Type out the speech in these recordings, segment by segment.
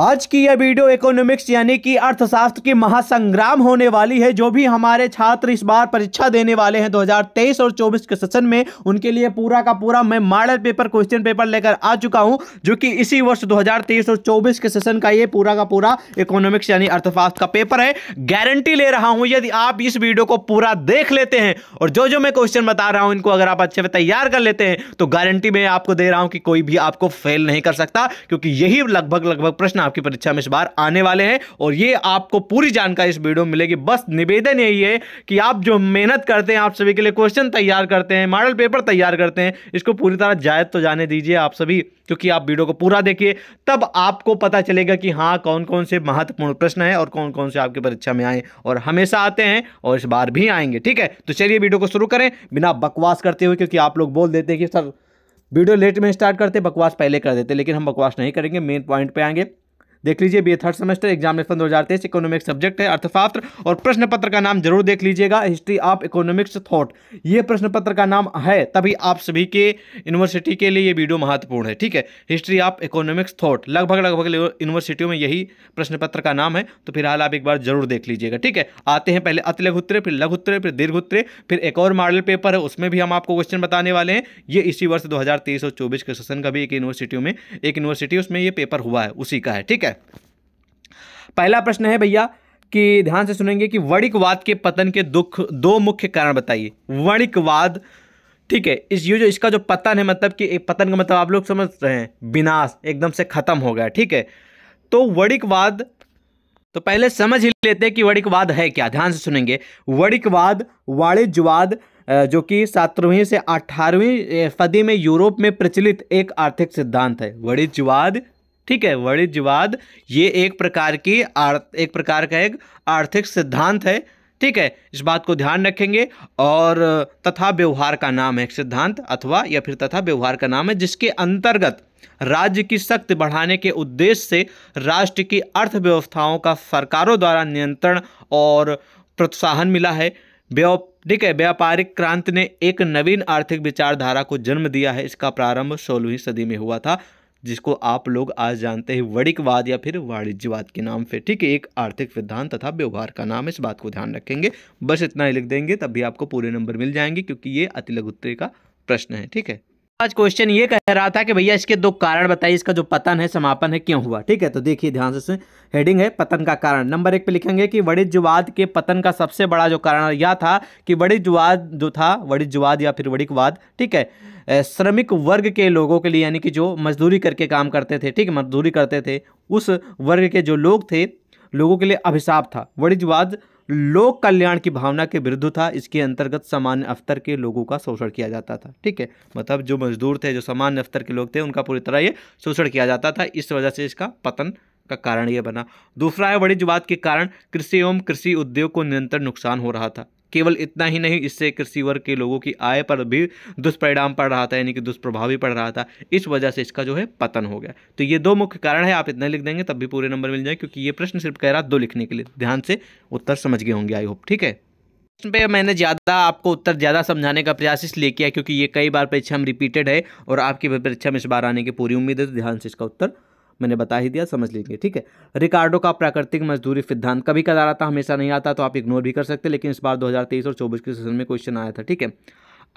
आज की यह वीडियो इकोनॉमिक्स यानी कि अर्थशास्त्र की महासंग्राम होने वाली है जो भी हमारे छात्र इस बार परीक्षा देने वाले हैं 2023 और 24 के सेशन में उनके लिए पूरा का पूरा मैं मॉडल पेपर क्वेश्चन पेपर लेकर आ चुका हूं जो कि इसी वर्ष 2023 और 24 के सेशन का ये पूरा का पूरा इकोनॉमिक्स यानी अर्थशास्त्र का पेपर है गारंटी ले रहा हूँ यदि आप इस वीडियो को पूरा देख लेते हैं और जो जो मैं क्वेश्चन बता रहा हूँ इनको अगर आप अच्छे से तैयार कर लेते हैं तो गारंटी मैं आपको दे रहा हूँ कि कोई भी आपको फेल नहीं कर सकता क्योंकि यही लगभग लगभग प्रश्न आपकी परीक्षा में इस बार आने वाले हैं और ये आपको पूरी जानकारी इस वीडियो में मिलेगी बस निवेदन यही है कि आप जो मेहनत करते हैं आप सभी के लिए क्वेश्चन तैयार करते हैं मॉडल पेपर तैयार करते हैं इसको पूरी तरह जायज तो जाने दीजिए आप सभी क्योंकि आप वीडियो को पूरा देखिए तब आपको पता चलेगा कि हाँ कौन कौन से महत्वपूर्ण प्रश्न है और कौन कौन से आपकी परीक्षा में आए और हमेशा आते हैं और इस बार भी आएंगे ठीक है तो चलिए वीडियो को शुरू करें बिना बकवास करते हुए क्योंकि आप लोग बोल देते हैं कि सर वीडियो लेट में स्टार्ट करते बकवास पहले कर देते लेकिन हम बकवास नहीं करेंगे मेन पॉइंट पे आएंगे देख लीजिए बी थर्ड सेमेस्टर एग्जामिनेशन दो हज़ार तेईस इकोनॉमिक्स सब्जेक्ट है अर्थशास्त्र और प्रश्न पत्र का नाम जरूर देख लीजिएगा हिस्ट्री ऑफ इकोनॉमिक्स थॉट ये प्रश्न पत्र का नाम है तभी आप सभी के यूनिवर्सिटी के लिए ये वीडियो महत्वपूर्ण है ठीक है हिस्ट्री ऑफ इकोनॉमिक्स थॉट लगभग लगभग यूनिवर्सिटियों में यही प्रश्न पत्र का नाम है तो फिलहाल आप एक बार जरूर देख लीजिएगा ठीक है आते हैं पहले अति लघुत्र फिर लघुत्र फिर दीर्घ उत्तरे फिर एक और मॉडल पेपर है उसमें भी हम आपको क्वेश्चन बताने वाले हैं ये इसी वर्ष दो और चौबीस के सेशन का भी एक यूनिवर्सिटियों में एक यूनिवर्सिटी उसमें यह पेपर हुआ है उसी का है ठीक है है पहला प्रश्न है भैया कि ध्यान से सुनेंगे कि वणिकवाद के पतन के दुख दो मुख्य कारण बताइए वणिकवाद ठीक है इस ये जो इसका जो पतन है मतलब कि एक पतन का मतलब आप लोग समझ रहे हैं विनाश एकदम से खत्म हो गया ठीक है तो वणिकवाद तो पहले समझ ही लेते हैं कि वणिकवाद है क्या ध्यान से सुनेंगे वणिकवाद वाणिज्यवाद जो कि सातवीं से अठारहवीं सदी में यूरोप में प्रचलित एक आर्थिक सिद्धांत है वणिज्यवाद ठीक है वाणिज्यवाद ये एक प्रकार की एक प्रकार का एक आर्थिक सिद्धांत है ठीक है इस बात को ध्यान रखेंगे और तथा व्यवहार का नाम है सिद्धांत अथवा या फिर तथा व्यवहार का नाम है जिसके अंतर्गत राज्य की शक्ति बढ़ाने के उद्देश्य से राष्ट्र की अर्थव्यवस्थाओं का सरकारों द्वारा नियंत्रण और प्रोत्साहन मिला है ठीक है व्यापारिक क्रांति ने एक नवीन आर्थिक विचारधारा को जन्म दिया है इसका प्रारंभ सोलहवीं सदी में हुआ था जिसको आप लोग आज जानते हैं वणिकवाद या फिर वाणिज्यवाद के नाम से ठीक है एक आर्थिक सिद्धांत तथा व्यवहार का नाम इस बात को ध्यान रखेंगे बस इतना ही लिख देंगे तब भी आपको पूरे नंबर मिल जाएंगे क्योंकि ये अति लघुत्तरी का प्रश्न है ठीक है आज क्वेश्चन ये कह रहा था कि भैया इसके दो कारण बताइए इसका जो पतन है समापन है क्यों हुआ ठीक है तो देखिए ध्यान से हेडिंग है पतन का कारण नंबर एक पे लिखेंगे कि वणिज्यवाद के पतन का सबसे बड़ा जो कारण यह था कि वणिज्यवाद जो था वणिज्यवाद या फिर वणिकवाद ठीक है श्रमिक वर्ग के लोगों के लिए यानी कि जो मजदूरी करके काम करते थे ठीक है मजदूरी करते थे उस वर्ग के जो लोग थे लोगों के लिए अभिशाप था वणिज्यवाद लोक कल्याण की भावना के विरुद्ध था इसके अंतर्गत सामान्य अफ्तर के लोगों का शोषण किया जाता था ठीक है मतलब जो मजदूर थे जो सामान्य अफ्तर के लोग थे उनका पूरी तरह ये शोषण किया जाता था इस वजह से इसका पतन का कारण ये बना दूसरा है बड़ी जुबात के कारण कृषि एवं कृषि उद्योग को निरंतर नुकसान हो रहा था केवल इतना ही नहीं इससे कृषि वर्ग के लोगों की आय पर भी दुष्परिणाम पड़ रहा था यानी कि दुष्प्रभाव भी पड़ रहा था इस वजह से इसका जो है पतन हो गया तो ये दो मुख्य कारण है आप इतना लिख देंगे तब भी पूरे नंबर मिल जाए क्योंकि ये प्रश्न सिर्फ कह रहा दो लिखने के लिए ध्यान से उत्तर समझ गए होंगे आई होप ठीक है प्रश्न पे मैंने ज़्यादा आपको उत्तर ज़्यादा समझाने का प्रयास इसलिए किया क्योंकि ये कई बार परीक्षा में रिपीटेड है और आपकी परीक्षा में इस बार आने की पूरी उम्मीद है तो ध्यान से इसका उत्तर मैंने बता ही दिया समझ लीजिए ठीक है रिकार्डो का प्राकृतिक मजदूरी सिद्धांत कभी कदार आता हमेशा नहीं आता तो आप इग्नोर भी कर सकते लेकिन इस बार दो और चौबीस के सेशन में क्वेश्चन आया था ठीक है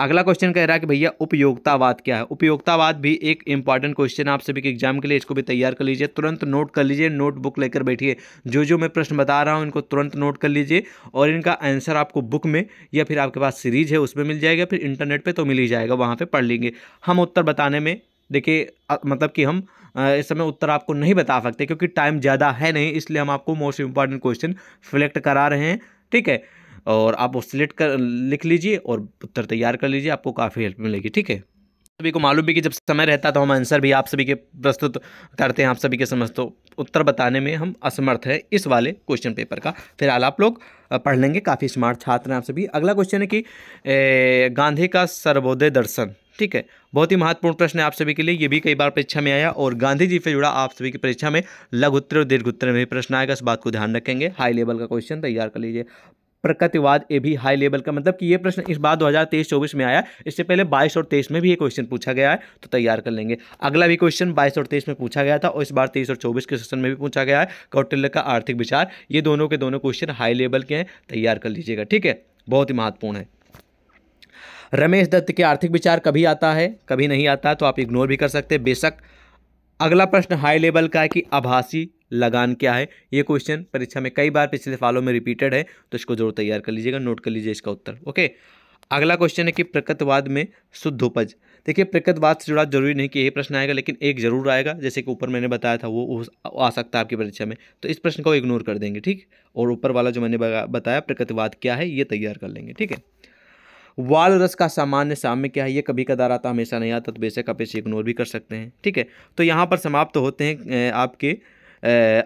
अगला क्वेश्चन कह रहा है कि भैया उपयोगितावाद क्या है उपयोगितावाद भी एक इंपॉर्टेंट क्वेश्चन आप सभी के एग्जाम के लिए इसको भी तैयार कर लीजिए तुरंत नोट कर लीजिए नोटबुक लेकर बैठिए जो जो मैं प्रश्न बता रहा हूँ इनको तुरंत नोट कर लीजिए और इनका आंसर आपको बुक में या फिर आपके पास सीरीज है उसमें मिल जाएगा फिर इंटरनेट पर तो मिल ही जाएगा वहाँ पर पढ़ लेंगे हम उत्तर बताने में देखिए मतलब कि हम इस समय उत्तर आपको नहीं बता सकते क्योंकि टाइम ज़्यादा है नहीं इसलिए हम आपको मोस्ट इंपॉर्टेंट क्वेश्चन सिलेक्ट करा रहे हैं ठीक है और आप वो सिलेक्ट कर लिख लीजिए और उत्तर तैयार कर लीजिए आपको काफ़ी हेल्प मिलेगी ठीक है सभी को मालूम भी कि जब समय रहता तो हम आंसर भी आप सभी के प्रस्तुत करते हैं आप सभी के समझ तो उत्तर बताने में हम असमर्थ हैं इस वाले क्वेश्चन पेपर का फिलहाल आप लोग पढ़ लेंगे काफ़ी स्मार्ट छात्र हैं आप सभी अगला क्वेश्चन है कि गांधी का सर्वोदय दर्शन ठीक है बहुत ही महत्वपूर्ण प्रश्न है आप सभी के लिए ये भी कई बार परीक्षा में आया और गांधी जी से जुड़ा आप सभी की परीक्षा में लघु उत्तर और दीर्घ उत्तर में भी प्रश्न आएगा इस बात को ध्यान रखेंगे हाई लेवल का क्वेश्चन तैयार कर लीजिए प्रकृतिवाद ये भी हाई लेवल का मतलब कि ये प्रश्न इस बार 2023-24 में आया इससे पहले 22 और 23 में भी ये क्वेश्चन पूछा गया है तो तैयार कर लेंगे अगला भी क्वेश्चन 22 और 23 में पूछा गया था और इस बार 23 और 24 के सेशन में भी पूछा गया है कौटिल्य का आर्थिक विचार ये दोनों के दोनों क्वेश्चन हाई लेवल के हैं तैयार कर लीजिएगा ठीक है बहुत ही महत्वपूर्ण है रमेश दत्त के आर्थिक विचार कभी आता है कभी नहीं आता तो आप इग्नोर भी कर सकते बेशक अगला प्रश्न हाई लेवल का है कि आभासी लगान क्या है ये क्वेश्चन परीक्षा में कई बार पिछले सालों में रिपीटेड है तो इसको जरूर तैयार कर लीजिएगा नोट कर लीजिए इसका उत्तर ओके अगला क्वेश्चन है कि प्रकृतवाद में शुद्ध उपज देखिए प्रकृतवाद से जुड़ा जरूरी नहीं कि यही प्रश्न आएगा लेकिन एक जरूर आएगा जैसे कि ऊपर मैंने बताया था वो आ सकता है आपकी परीक्षा में तो इस प्रश्न को इग्नोर कर देंगे ठीक और ऊपर वाला जो मैंने बताया प्रकृतवाद क्या है ये तैयार कर लेंगे ठीक है वाल रस का सामान्य साम्य क्या है ये कभी कदार आता हमेशा नहीं आता तो बेशक आप इसे इग्नोर भी कर सकते हैं ठीक है तो यहाँ पर समाप्त तो होते हैं आपके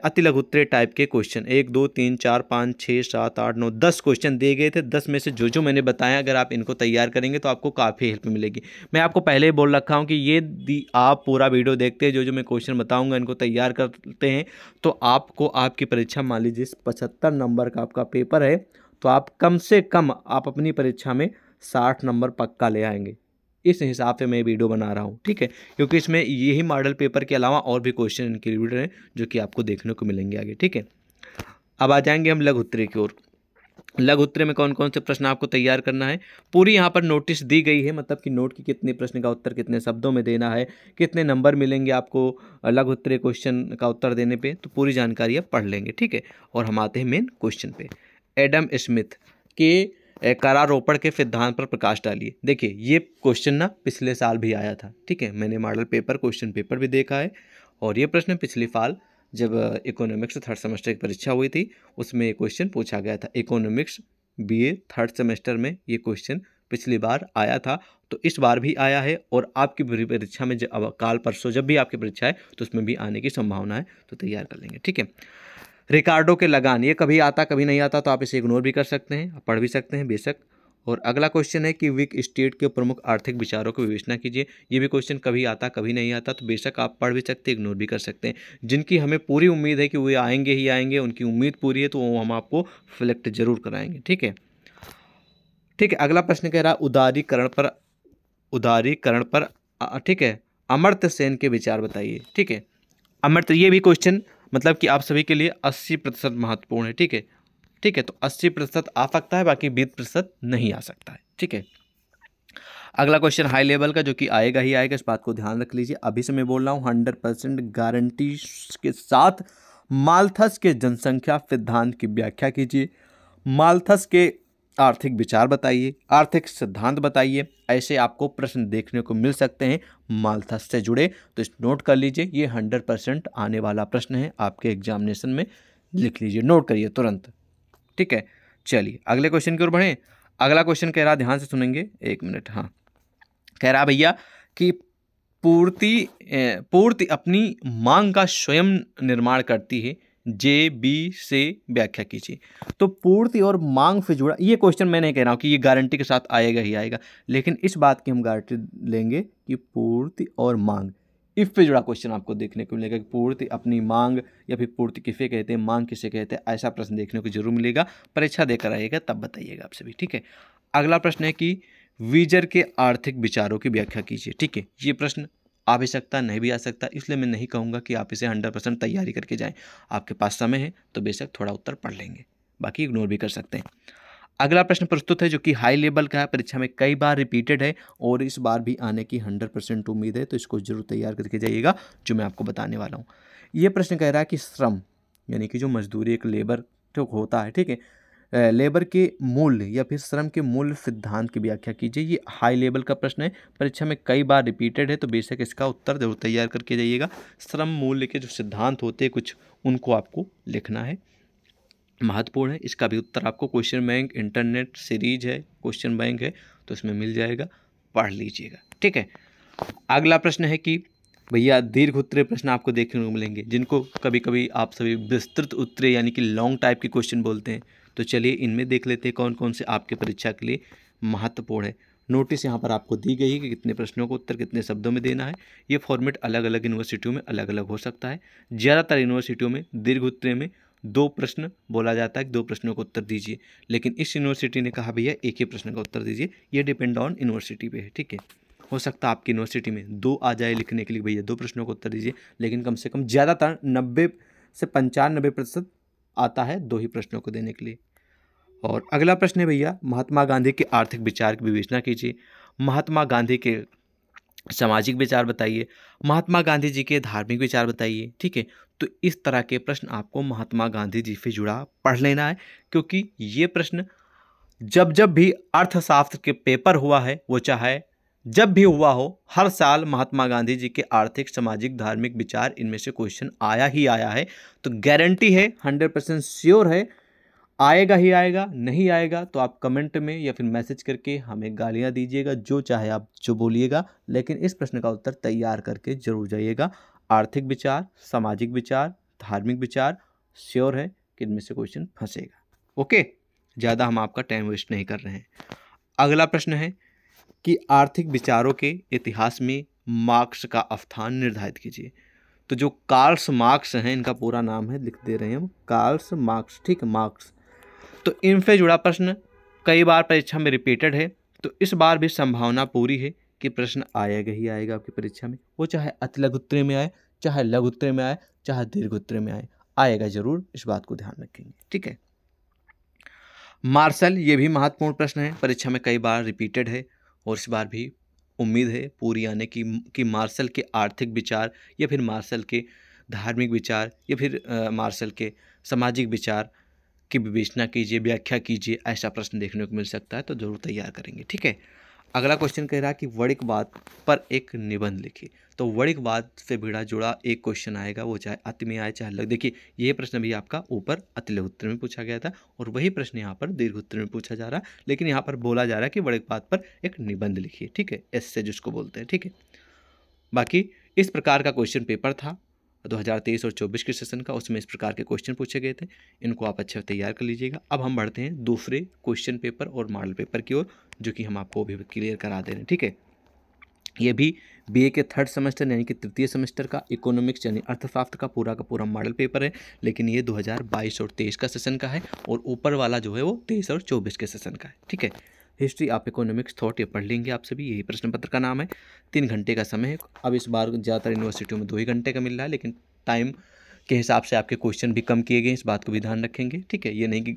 अति लघुत्तरे टाइप के क्वेश्चन एक दो तीन चार पाँच छः सात आठ नौ दस क्वेश्चन दिए गए थे दस में से जो जो मैंने बताया अगर आप इनको तैयार करेंगे तो आपको काफ़ी हेल्प मिलेगी मैं आपको पहले ही बोल रखा हूँ कि ये आप पूरा वीडियो देखते हैं जो जो मैं क्वेश्चन बताऊँगा इनको तैयार करते हैं तो आपको आपकी परीक्षा मान लीजिए पचहत्तर नंबर का आपका पेपर है तो आप कम से कम आप अपनी परीक्षा में साठ नंबर पक्का ले आएंगे इस हिसाब से मैं वीडियो बना रहा हूँ ठीक है क्योंकि इसमें यही मॉडल पेपर के अलावा और भी क्वेश्चन इंक्लूडेड हैं जो कि आपको देखने को मिलेंगे आगे ठीक है अब आ जाएंगे हम लघु उत्तरी की ओर लघु उत्तरी में कौन कौन से प्रश्न आपको तैयार करना है पूरी यहाँ पर नोटिस दी गई है मतलब कि नोट की कितने प्रश्न का उत्तर कितने शब्दों में देना है कितने नंबर मिलेंगे आपको लघु उत्तरी क्वेश्चन का उत्तर देने पे तो पूरी जानकारी आप पढ़ लेंगे ठीक है और हम आते हैं मेन क्वेश्चन पे एडम स्मिथ के करारोपण के सिद्धांत पर प्रकाश डालिए देखिए ये क्वेश्चन ना पिछले साल भी आया था ठीक है मैंने मॉडल पेपर क्वेश्चन पेपर भी देखा है और ये प्रश्न पिछले साल जब इकोनॉमिक्स थर्ड सेमेस्टर की परीक्षा हुई थी उसमें ये क्वेश्चन पूछा गया था इकोनॉमिक्स ए थर्ड सेमेस्टर में ये क्वेश्चन पिछली बार आया था तो इस बार भी आया है और आपकी परीक्षा में जब काल परसों जब भी आपकी परीक्षा है तो उसमें भी आने की संभावना है तो तैयार कर लेंगे ठीक है रिकार्डो के लगान ये कभी आता कभी नहीं आता तो आप इसे इग्नोर भी कर सकते हैं पढ़ भी सकते हैं बेशक और अगला क्वेश्चन है कि विक स्टेट के प्रमुख आर्थिक विचारों की विवेचना कीजिए ये भी क्वेश्चन कभी आता कभी नहीं आता तो बेशक आप पढ़ भी सकते इग्नोर भी कर सकते हैं जिनकी हमें पूरी उम्मीद है कि वे आएंगे ही आएंगे उनकी उम्मीद पूरी है तो वो हम आपको सिलेक्ट जरूर कराएंगे ठीक है ठीक है अगला प्रश्न कह रहा उदारीकरण पर उदारीकरण पर ठीक है अमर्त्य सेन के विचार बताइए ठीक है अमृत ये भी क्वेश्चन मतलब कि आप सभी के लिए अस्सी प्रतिशत महत्वपूर्ण है ठीक है ठीक है तो अस्सी प्रतिशत आ सकता है बाकी बीस प्रतिशत नहीं आ सकता है ठीक है अगला क्वेश्चन हाई लेवल का जो कि आएगा ही आएगा इस बात को ध्यान रख लीजिए अभी से मैं बोल रहा हूँ हंड्रेड परसेंट गारंटी के साथ मालथस के जनसंख्या सिद्धांत की व्याख्या कीजिए मालथस के आर्थिक विचार बताइए आर्थिक सिद्धांत बताइए ऐसे आपको प्रश्न देखने को मिल सकते हैं मालथा से जुड़े तो इस नोट कर लीजिए ये हंड्रेड परसेंट आने वाला प्रश्न है आपके एग्जामिनेशन में लिख लीजिए नोट करिए तुरंत ठीक है चलिए अगले क्वेश्चन की ओर बढ़ें अगला क्वेश्चन कह रहा ध्यान से सुनेंगे एक मिनट हाँ कह रहा भैया कि पूर्ति पूर्ति अपनी मांग का स्वयं निर्माण करती है जे बी से व्याख्या कीजिए तो पूर्ति और मांग से जुड़ा ये क्वेश्चन मैं नहीं कह रहा हूँ कि ये गारंटी के साथ आएगा ही आएगा लेकिन इस बात की हम गारंटी लेंगे कि पूर्ति और मांग इफ पे जुड़ा क्वेश्चन आपको देखने को मिलेगा कि पूर्ति अपनी मांग या फिर पूर्ति किसे कहते हैं मांग किसे कहते हैं ऐसा प्रश्न देखने को जरूर मिलेगा परीक्षा देकर आइएगा तब बताइएगा आप सभी ठीक है अगला प्रश्न है कि वीजर के आर्थिक विचारों की व्याख्या कीजिए ठीक है ये प्रश्न आ भी सकता नहीं भी आ सकता इसलिए मैं नहीं कहूँगा कि आप इसे हंड्रेड परसेंट तैयारी करके जाएँ आपके पास समय है तो बेशक थोड़ा उत्तर पढ़ लेंगे बाकी इग्नोर भी कर सकते हैं अगला प्रश्न प्रस्तुत है जो कि हाई लेवल का है परीक्षा में कई बार रिपीटेड है और इस बार भी आने की हंड्रेड परसेंट उम्मीद है तो इसको जरूर तैयार करके जाइएगा जो मैं आपको बताने वाला हूँ ये प्रश्न कह रहा है कि श्रम यानी कि जो मजदूरी एक लेबर जो तो होता है ठीक है लेबर के मूल्य या फिर श्रम के मूल्य सिद्धांत की व्याख्या कीजिए ये हाई लेवल का प्रश्न है परीक्षा में कई बार रिपीटेड है तो बेशक इसका उत्तर जरूर तैयार करके जाइएगा श्रम मूल्य के जो सिद्धांत होते हैं कुछ उनको आपको लिखना है महत्वपूर्ण है इसका भी उत्तर आपको क्वेश्चन बैंक इंटरनेट सीरीज है क्वेश्चन बैंक है तो इसमें मिल जाएगा पढ़ लीजिएगा ठीक है अगला प्रश्न है कि भैया दीर्घ उत्तरे प्रश्न आपको देखने को मिलेंगे जिनको कभी कभी आप सभी विस्तृत उत्तरे यानी कि लॉन्ग टाइप के क्वेश्चन बोलते हैं तो चलिए इनमें देख लेते हैं कौन कौन से आपके परीक्षा के लिए महत्वपूर्ण है नोटिस यहाँ पर आपको दी गई है कि कितने प्रश्नों को उत्तर कितने शब्दों में देना है ये फॉर्मेट अलग अलग यूनिवर्सिटियों में अलग अलग हो सकता है ज़्यादातर यूनिवर्सिटियों में दीर्घ उत्तर में दो प्रश्न बोला जाता है कि दो प्रश्नों को उत्तर दीजिए लेकिन इस यूनिवर्सिटी ने कहा भैया एक ही प्रश्न का उत्तर दीजिए ये डिपेंड ऑन यूनिवर्सिटी पे है ठीक है हो सकता है आपकी यूनिवर्सिटी में दो आ जाए लिखने के लिए भैया दो प्रश्नों को उत्तर दीजिए लेकिन कम से कम ज़्यादातर नब्बे से पंचानबे प्रतिशत आता है दो ही प्रश्नों को देने के लिए और अगला प्रश्न है भैया महात्मा गांधी के आर्थिक विचार की विवेचना कीजिए महात्मा गांधी के सामाजिक विचार बताइए महात्मा गांधी जी के धार्मिक विचार बताइए ठीक है तो इस तरह के प्रश्न आपको महात्मा गांधी जी से जुड़ा पढ़ लेना है क्योंकि ये प्रश्न जब जब भी अर्थशास्त्र के पेपर हुआ है वो चाहे जब भी हुआ हो हर साल महात्मा गांधी जी के आर्थिक सामाजिक धार्मिक विचार इनमें से क्वेश्चन आया ही आया है तो गारंटी है हंड्रेड परसेंट श्योर है आएगा ही आएगा नहीं आएगा तो आप कमेंट में या फिर मैसेज करके हमें गालियाँ दीजिएगा जो चाहे आप जो बोलिएगा लेकिन इस प्रश्न का उत्तर तैयार करके जरूर जाइएगा आर्थिक विचार सामाजिक विचार धार्मिक विचार श्योर है कि इनमें से क्वेश्चन फंसेगा ओके ज़्यादा हम आपका टाइम वेस्ट नहीं कर रहे हैं अगला प्रश्न है कि आर्थिक विचारों के इतिहास में मार्क्स का अवस्थान निर्धारित कीजिए तो जो कार्ल्स मार्क्स हैं इनका पूरा नाम है लिख दे रहे हैं हम कार्ल्स मार्क्स ठीक मार्क्स तो इनसे जुड़ा प्रश्न कई बार परीक्षा में रिपीटेड है तो इस बार भी संभावना पूरी है कि प्रश्न आएगा ही आएगा आपकी परीक्षा में वो चाहे अति लघु उत्तरे में आए चाहे लघु उत्तरे में आए चाहे दीर्घ उत्तरे में आए आएगा जरूर इस बात को ध्यान रखेंगे ठीक है मार्शल ये भी महत्वपूर्ण प्रश्न है परीक्षा में कई बार रिपीटेड है और इस बार भी उम्मीद है पूरी आने की कि मार्शल के आर्थिक विचार या फिर मार्शल के धार्मिक विचार या फिर मार्शल के सामाजिक विचार की विवेचना कीजिए व्याख्या कीजिए ऐसा प्रश्न देखने को मिल सकता है तो ज़रूर तैयार करेंगे ठीक है अगला क्वेश्चन कह रहा है कि वर्णिक वाद पर एक निबंध लिखिए तो वर्णिक वाद से भिड़ा जुड़ा एक क्वेश्चन आएगा वो चाहे अति में आए चाहे लग देखिए ये प्रश्न भी आपका ऊपर अतिल उत्तर में पूछा गया था और वही प्रश्न यहाँ पर दीर्घ उत्तर में पूछा जा रहा है लेकिन यहाँ पर बोला जा रहा है कि वर्णिक वाद पर एक निबंध लिखिए ठीक है एस से जिसको बोलते हैं ठीक है बाकी इस प्रकार का क्वेश्चन पेपर था तेईस और चौबीस के सेशन का उसमें इस प्रकार के क्वेश्चन पूछे गए थे इनको आप अच्छे तैयार कर लीजिएगा अब हम बढ़ते हैं दूसरे क्वेश्चन पेपर और मॉडल पेपर की ओर जो कि हम आपको अभी क्लियर करा दे रहे हैं ठीक है ये भी बीए के थर्ड सेमेस्टर यानी कि तृतीय सेमेस्टर का इकोनॉमिक्स यानी अर्थशास्त्र का पूरा का पूरा मॉडल पेपर है लेकिन ये 2022 और 23 का सेशन का है और ऊपर वाला जो है वो 23 और 24 के सेशन का है ठीक है हिस्ट्री ऑफ इकोनॉमिक्स थॉट ये पढ़ लेंगे आप सभी यही प्रश्न पत्र का नाम है तीन घंटे का समय है अब इस बार ज़्यादातर यूनिवर्सिटियों में दो ही घंटे का मिल रहा है लेकिन टाइम के हिसाब से आपके क्वेश्चन भी कम किए गए इस बात को भी ध्यान रखेंगे ठीक है ये नहीं कि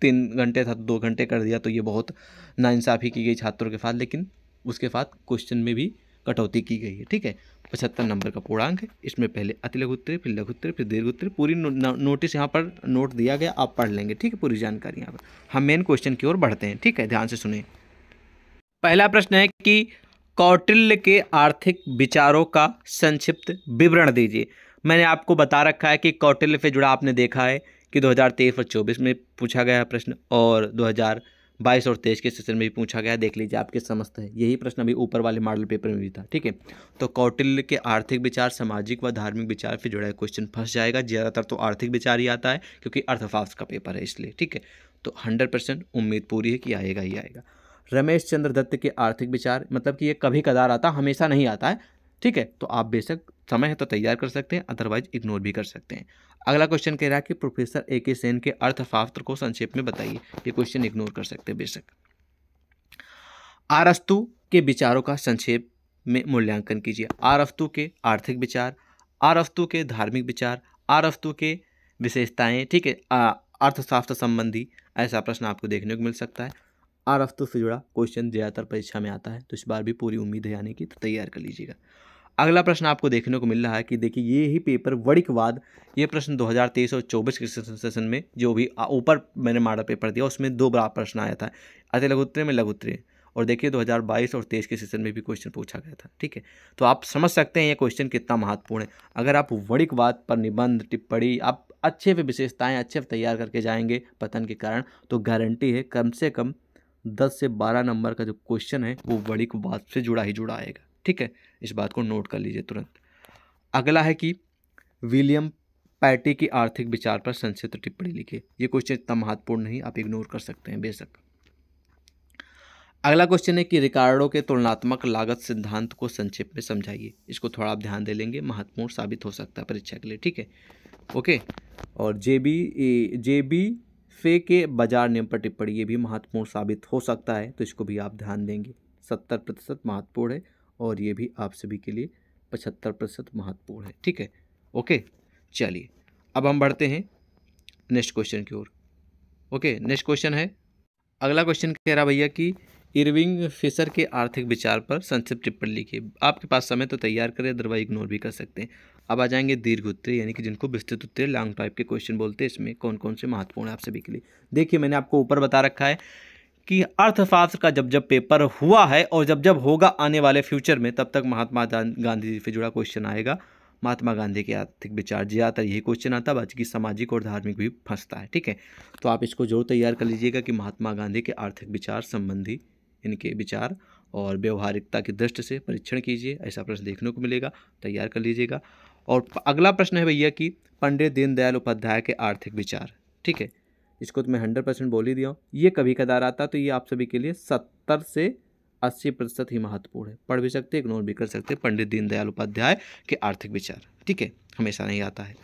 तीन घंटे था तो दो घंटे कर दिया तो ये बहुत नाइंसाफ़ी की गई छात्रों के साथ लेकिन उसके साथ क्वेश्चन में भी कटौती की गई है ठीक है पचहत्तर नंबर का पूर्णांक है इसमें पहले अति लघु उत्तरी फिर लघु उत्तरी फिर दीर्घ उत्तरी पूरी नो, नोटिस यहाँ पर नोट दिया गया आप पढ़ लेंगे ठीक है पूरी जानकारी यहाँ पर हम मेन क्वेश्चन की ओर बढ़ते हैं ठीक है ध्यान से सुने पहला प्रश्न है कि कौटिल्य के आर्थिक विचारों का संक्षिप्त विवरण दीजिए मैंने आपको बता रखा है कि कौटिल्य से जुड़ा आपने देखा है कि 2023 और चौबीस में पूछा गया प्रश्न और 2000 बाईस और तेईस के सेशन में भी पूछा गया देख लीजिए आपके समस्त है यही प्रश्न अभी ऊपर वाले मॉडल पेपर में भी था ठीक है तो कौटिल्य के आर्थिक विचार सामाजिक व धार्मिक विचार से जुड़ा क्वेश्चन फंस जाएगा ज़्यादातर तो आर्थिक विचार ही आता है क्योंकि अर्थशास्त्र का पेपर है इसलिए ठीक है तो हंड्रेड परसेंट उम्मीद पूरी है कि आएगा ही आएगा रमेश चंद्र दत्त के आर्थिक विचार मतलब कि ये कभी कदार आता हमेशा नहीं आता है ठीक है तो आप बेशक समय है तो तैयार कर सकते हैं अदरवाइज इग्नोर भी कर सकते हैं अगला क्वेश्चन कह रहा है कि प्रोफेसर ए के सेन के अर्थशास्त्र को संक्षेप में बताइए ये क्वेश्चन इग्नोर कर सकते हैं बेशक आरस्तु के विचारों का संक्षेप में मूल्यांकन कीजिए आरस्तु के आर्थिक विचार आरस्तु के धार्मिक विचार आरस्तु के विशेषताएं ठीक है अर्थशास्त्र संबंधी ऐसा प्रश्न आपको देखने को मिल सकता है आरस्तु से जुड़ा क्वेश्चन ज़्यादातर परीक्षा में आता है तो इस बार भी पूरी उम्मीद है आने की तो तैयार कर लीजिएगा अगला प्रश्न आपको देखने को मिल रहा है कि देखिए ये ही पेपर वड़िकवाद ये प्रश्न 2023 और 24 के सेशन में जो भी ऊपर मैंने मॉडल पेपर दिया उसमें दो बड़ा प्रश्न आया था अति लघुत्तरीय में लघुत्तरीय और देखिए 2022 और 23 के सेशन में भी क्वेश्चन पूछा गया था ठीक है तो आप समझ सकते हैं ये क्वेश्चन कितना महत्वपूर्ण है अगर आप वणिकवाद पर निबंध टिप्पणी आप अच्छे पर विशेषताएँ अच्छे पर तैयार करके जाएंगे पतन के कारण तो गारंटी है कम से कम दस से बारह नंबर का जो क्वेश्चन है वो वणिकवाद से जुड़ा ही जुड़ा आएगा ठीक है इस बात को नोट कर लीजिए तुरंत अगला है कि विलियम पैटी की आर्थिक विचार पर संक्षिप्त टिप्पणी लिखिए ये क्वेश्चन इतना महत्वपूर्ण नहीं आप इग्नोर कर सकते हैं बेशक अगला क्वेश्चन है कि रिकार्डो के तुलनात्मक लागत सिद्धांत को संक्षिप्त में समझाइए इसको थोड़ा आप ध्यान दे लेंगे महत्वपूर्ण साबित हो सकता है परीक्षा के लिए ठीक है ओके और जे बी जे बी फे के बाजार नियम पर टिप्पणी ये भी महत्वपूर्ण साबित हो सकता है तो इसको भी आप ध्यान देंगे सत्तर प्रतिशत महत्वपूर्ण है और ये भी आप सभी के लिए पचहत्तर प्रतिशत महत्वपूर्ण है ठीक है ओके चलिए अब हम बढ़ते हैं नेक्स्ट क्वेश्चन की ओर ओके नेक्स्ट क्वेश्चन है अगला क्वेश्चन कह रहा भैया कि इरविंग फिशर के आर्थिक विचार पर संक्षिप्त टिप्पणी लिखिए आपके पास समय तो तैयार करें अदरवाइज इग्नोर भी कर सकते हैं अब आ जाएंगे दीर्घ उत्तर यानी कि जिनको विस्तृत उत्तर लॉन्ग टाइप के क्वेश्चन बोलते हैं इसमें कौन कौन से महत्वपूर्ण है आप सभी के लिए देखिए मैंने आपको ऊपर बता रखा है कि अर्थशास्त्र का जब जब पेपर हुआ है और जब जब होगा आने वाले फ्यूचर में तब तक महात्मा गांधी जी से जुड़ा क्वेश्चन आएगा महात्मा गांधी के आर्थिक विचार जी आता यही क्वेश्चन आता बाकी की सामाजिक और धार्मिक भी फंसता है ठीक है तो आप इसको जरूर तैयार कर लीजिएगा कि महात्मा गांधी के आर्थिक विचार संबंधी इनके विचार और व्यवहारिकता की दृष्टि से परीक्षण कीजिए ऐसा प्रश्न देखने को मिलेगा तैयार कर लीजिएगा और अगला प्रश्न है भैया कि पंडित दीनदयाल उपाध्याय के आर्थिक विचार ठीक है इसको तो मैं हंड्रेड परसेंट बोल ही दिया हूँ ये कभी कदार आता तो ये आप सभी के लिए सत्तर से अस्सी प्रतिशत ही महत्वपूर्ण है पढ़ भी सकते इग्नोर भी कर सकते पंडित दीनदयाल उपाध्याय के आर्थिक विचार ठीक है हमेशा नहीं आता है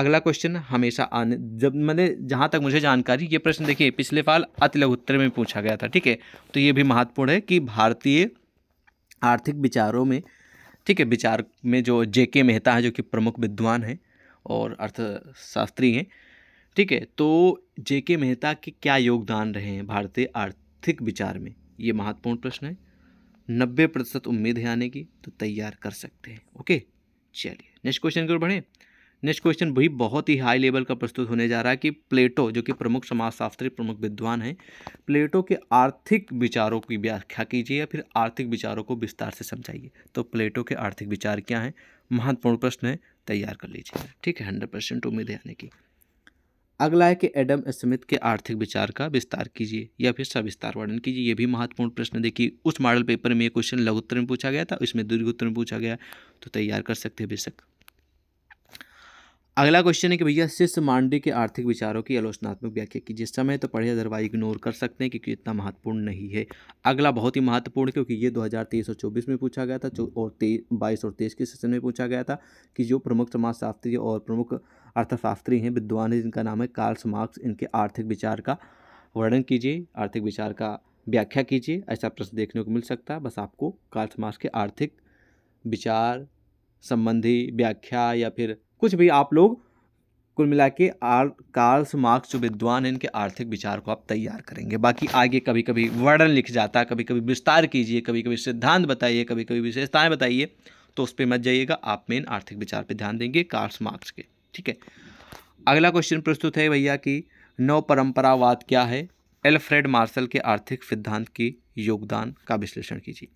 अगला क्वेश्चन हमेशा आने जब मैंने जहाँ तक मुझे जानकारी ये प्रश्न देखिए पिछले साल उत्तर में पूछा गया था ठीक है तो ये भी महत्वपूर्ण है कि भारतीय आर्थिक विचारों में ठीक है विचार में जो जे के मेहता है जो कि प्रमुख विद्वान हैं और अर्थशास्त्री हैं ठीक है तो जे के मेहता के क्या योगदान रहे हैं भारतीय आर्थिक विचार में ये महत्वपूर्ण प्रश्न है नब्बे प्रतिशत उम्मीद है आने की तो तैयार कर सकते हैं ओके चलिए नेक्स्ट क्वेश्चन की ओर बढ़ें नेक्स्ट क्वेश्चन भी बहुत ही हाई लेवल का प्रस्तुत होने जा रहा है कि प्लेटो जो कि प्रमुख समाजशास्त्री प्रमुख विद्वान हैं प्लेटो के आर्थिक विचारों की व्याख्या कीजिए या फिर आर्थिक विचारों को विस्तार से समझाइए तो प्लेटो के आर्थिक विचार क्या हैं महत्वपूर्ण प्रश्न है तैयार कर लीजिए ठीक है हंड्रेड परसेंट उम्मीद है आने की अगला है कि एडम स्मिथ के आर्थिक विचार का विस्तार कीजिए या फिर सविस्तार वर्णन कीजिए ये भी महत्वपूर्ण प्रश्न देखिए उस मॉडल पेपर में ये क्वेश्चन लघुत्तर में पूछा गया था इसमें दीर्घोत्तर में पूछा गया तो तैयार कर सकते हैं बेशक अगला क्वेश्चन है कि भैया शिष्य मांडी के आर्थिक विचारों की आलोचनात्मक व्याख्या कीजिए समय तो पढ़े अदरवाइज इग्नोर कर सकते हैं क्योंकि इतना महत्वपूर्ण नहीं है अगला बहुत ही महत्वपूर्ण क्योंकि ये 2023 और 24 में पूछा गया था और तेईस बाईस और तेईस के सेशन में पूछा गया था कि जो प्रमुख समाजशास्त्री और प्रमुख अर्थशास्त्री हैं विद्वान हैं जिनका नाम है कार्ल मार्क्स इनके आर्थिक विचार का वर्णन कीजिए आर्थिक विचार का व्याख्या कीजिए ऐसा प्रश्न देखने को मिल सकता है बस आपको कार्ल मार्क्स के आर्थिक विचार संबंधी व्याख्या या फिर कुछ भी आप लोग कुल मिला के आर कार्ल्स मार्क्स जो विद्वान हैं इनके आर्थिक विचार को आप तैयार करेंगे बाकी आगे कभी कभी वर्णन लिख जाता है कभी कभी विस्तार कीजिए कभी कभी सिद्धांत बताइए कभी कभी विशेषताएँ बताइए तो उस पर मत जाइएगा आप मेन आर्थिक विचार पर ध्यान देंगे कार्ल्स मार्क्स के ठीक है अगला क्वेश्चन प्रस्तुत है भैया कि नव परंपरावाद क्या है एल्फ्रेड मार्शल के आर्थिक सिद्धांत की योगदान का विश्लेषण कीजिए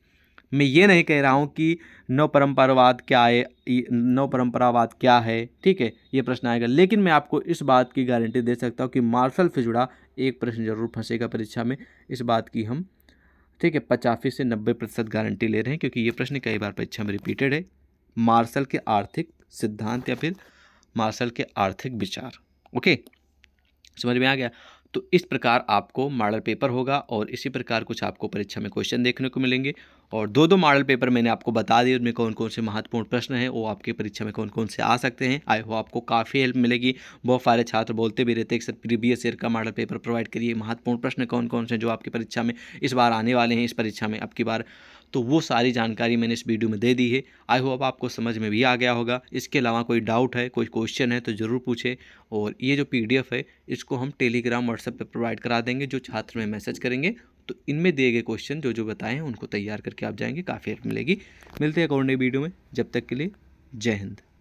मैं ये नहीं कह रहा हूँ कि परम्परावाद क्या है परम्परावाद क्या है ठीक है ये प्रश्न आएगा लेकिन मैं आपको इस बात की गारंटी दे सकता हूँ कि मार्शल से जुड़ा एक प्रश्न जरूर फंसेगा परीक्षा में इस बात की हम ठीक है पचासी से नब्बे प्रतिशत गारंटी ले रहे हैं क्योंकि ये प्रश्न कई बार परीक्षा में रिपीटेड है मार्शल के आर्थिक सिद्धांत या फिर मार्शल के आर्थिक विचार ओके समझ में आ गया तो इस प्रकार आपको मॉडल पेपर होगा और इसी प्रकार कुछ आपको परीक्षा में क्वेश्चन देखने को मिलेंगे और दो दो मॉडल पेपर मैंने आपको बता दिए उनमें कौन कौन से महत्वपूर्ण प्रश्न हैं वो आपकी परीक्षा में कौन कौन से आ सकते हैं आई हो आपको काफ़ी हेल्प मिलेगी बहुत सारे छात्र बोलते भी रहते हैं सर प्रीवियस ईयर का मॉडल पेपर प्रोवाइड करिए महत्वपूर्ण प्रश्न कौन कौन से जो आपकी परीक्षा में इस बार आने वाले हैं इस परीक्षा में आपकी बार तो वो सारी जानकारी मैंने इस वीडियो में दे दी है आई होप आपको समझ में भी आ गया होगा इसके अलावा कोई डाउट है कोई क्वेश्चन है तो ज़रूर पूछें और ये जो पी है इसको हम टेलीग्राम व्हाट्सएप पर प्रोवाइड करा देंगे जो छात्र में मैसेज करेंगे तो इनमें दिए गए क्वेश्चन जो जो बताए हैं उनको तैयार करके आप जाएंगे काफ़ी हेल्प मिलेगी मिलते हैं अकाउंट वीडियो में जब तक के लिए जय हिंद